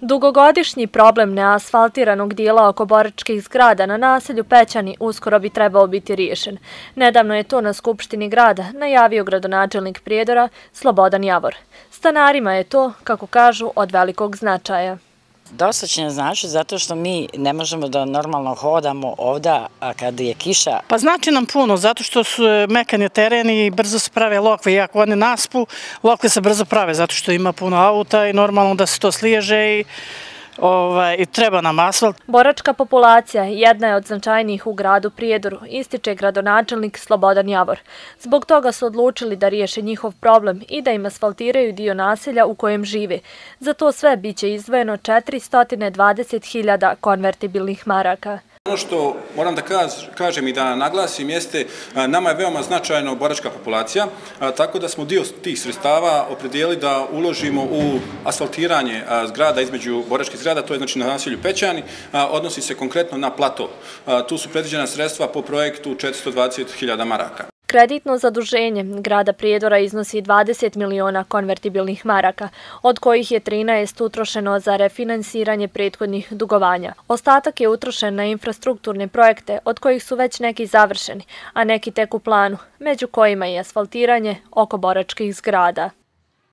Dugogodišnji problem neasfaltiranog dijela oko boračkih zgrada na naselju Pećani uskoro bi trebao biti riješen. Nedavno je to na Skupštini grada najavio gradonačelnik Prijedora Slobodan Javor. Stanarima je to, kako kažu, od velikog značaja. Dosećne znači zato što mi ne možemo da normalno hodamo ovda kada je kiša. Pa znači nam puno zato što su e, mekani tereni i brzo se prave lokve Iako one naspu lokve se brzo prave zato što ima puno auta i normalno da se to sliježe i... Ovaj, i treba nam asfalt. Boračka populacija jedna je od značajnijih u gradu Prijedoru, ističe gradonačelnik Slobodan Javor. Zbog toga su odlučili da riješe njihov problem i da im asfaltiraju dio naselja u kojem žive. Za to sve biće izvojeno 420.000 konvertibilnih maraka. Ono što moram da kažem i da naglasim jeste, nama je veoma značajno boračka populacija, tako da smo dio tih sredstava opredijeli da uložimo u asfaltiranje zgrada između boračkih zgrada, to je znači na nasilju Pećani, odnosi se konkretno na plato. Tu su predviđena sredstva po projektu 420.000 maraka. Kreditno zaduženje grada Prijedora iznosi 20 miliona konvertibilnih maraka, od kojih je 13 utrošeno za refinansiranje prethodnih dugovanja. Ostatak je utrošen na infrastrukturne projekte, od kojih su već neki završeni, a neki tek u planu, među kojima je asfaltiranje oko boračkih zgrada.